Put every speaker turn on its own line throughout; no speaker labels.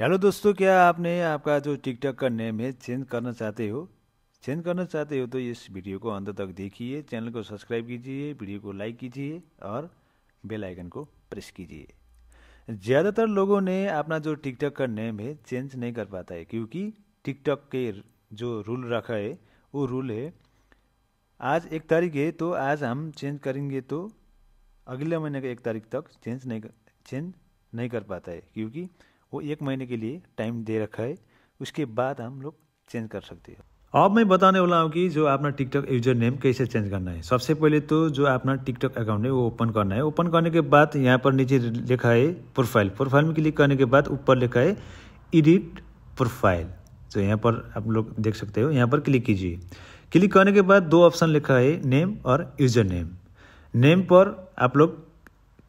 hello दोस्तों क्या आपने आपका जो टिकटॉक का नेम है चेंज करना चाहते हो चेंज करना चाहते हो तो इस वीडियो को अंत तक देखिए चैनल को सब्सक्राइब कीजिए वीडियो को लाइक कीजिए और बेल आइकन को प्रेस कीजिए ज़्यादातर लोगों ने अपना जो टिकटॉक का नेम है चेंज नहीं कर पाता है क्योंकि टिकटॉक के जो रूल रखा है वो रूल है आज एक तारीख है तो आज हम चेंज करेंगे तो अगले महीने का एक तारीख तक चेंज नहीं चेंज नहीं कर पाता है क्योंकि वो एक महीने के लिए टाइम दे रखा है उसके बाद हम लोग चेंज कर सकते हैं अब मैं बताने वाला हूँ कि जो अपना टिकटॉक यूजर नेम कैसे चेंज करना है सबसे पहले तो जो अपना टिकटॉक अकाउंट है वो ओपन करना है ओपन करने के बाद यहाँ पर नीचे लिखा है प्रोफाइल प्रोफाइल में क्लिक करने के बाद ऊपर लिखा है एडिट प्रोफाइल तो यहाँ पर आप लोग देख सकते हो यहाँ पर क्लिक कीजिए क्लिक करने के बाद दो ऑप्शन लिखा है नेम और यूजर नेम नेम पर आप लोग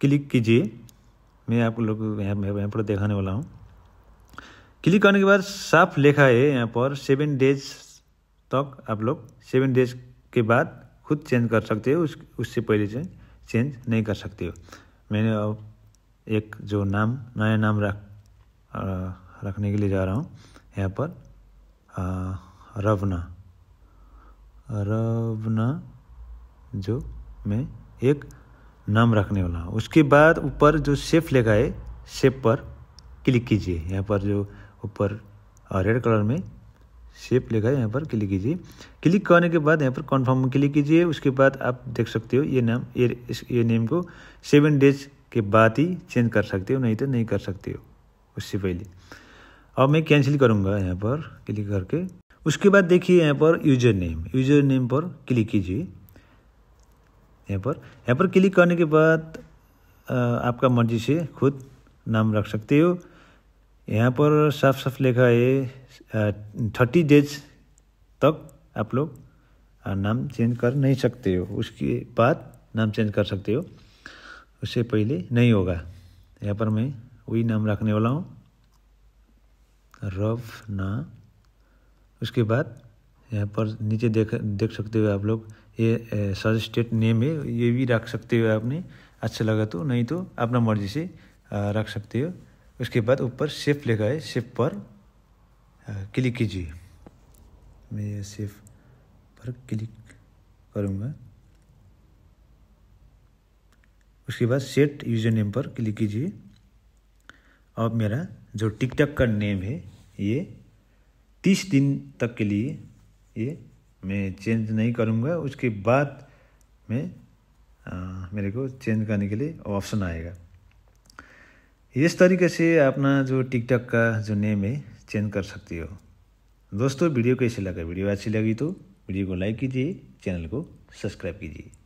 क्लिक कीजिए मैं आप लोग यहाँ पर दिखाने वाला हूँ क्लिक करने के बाद साफ लिखा है यहाँ पर सेवन डेज तक आप लोग सेवन डेज के बाद खुद चेंज कर सकते हो उस उससे पहले से चेंज नहीं कर सकते हो मैंने अब एक जो नाम नया नाम रख रखने के लिए जा रहा हूँ यहाँ पर रवना रवना जो मैं एक नाम रखने वाला हूँ उसके बाद ऊपर जो सेफ लिखा है सेफ पर क्लिक कीजिए यहाँ पर जो ऊपर रेड कलर में शेप लिखा है यहाँ पर क्लिक कीजिए क्लिक करने के बाद यहाँ पर कॉन्फर्म में क्लिक कीजिए उसके बाद आप देख सकते हो ये नाम ये ये नेम को सेवन डेज के बाद ही चेंज कर सकते हो नहीं तो नहीं कर सकते हो उससे पहले अब मैं कैंसिल करूँगा यहाँ पर क्लिक करके उसके बाद देखिए यहाँ पर यूजर नेम यूजर नेम पर क्लिक कीजिए यहाँ पर यहाँ पर क्लिक करने के बाद आपका मर्जी से खुद नाम रख सकते हो यहाँ पर साफ साफ लिखा है थर्टी डेज तक आप लोग नाम चेंज कर नहीं सकते हो उसके बाद नाम चेंज कर सकते हो उससे पहले नहीं होगा यहाँ पर मैं वही नाम रखने वाला हूँ रफ ना उसके बाद यहाँ पर नीचे देख देख सकते हो आप लोग ये सजेस्टेड नेम है ये भी रख सकते हो आपने अच्छा लगा तो नहीं तो अपना मर्जी से रख सकते हो उसके बाद ऊपर शिफ्ट ले गए शिफ्ट पर क्लिक कीजिए मैं ये शिफ्ट पर क्लिक करूँगा उसके बाद सेट यूजर नेम पर क्लिक कीजिए अब मेरा जो टिकटॉक का नेम है ये तीस दिन तक के लिए ये मैं चेंज नहीं करूँगा उसके बाद मैं आ, मेरे को चेंज करने के लिए ऑप्शन आएगा इस तरीके से अपना जो टिकटॉक का जो नेम है चेंज कर सकते हो दोस्तों वीडियो कैसे लगा वीडियो अच्छी लगी तो वीडियो को लाइक कीजिए चैनल को सब्सक्राइब कीजिए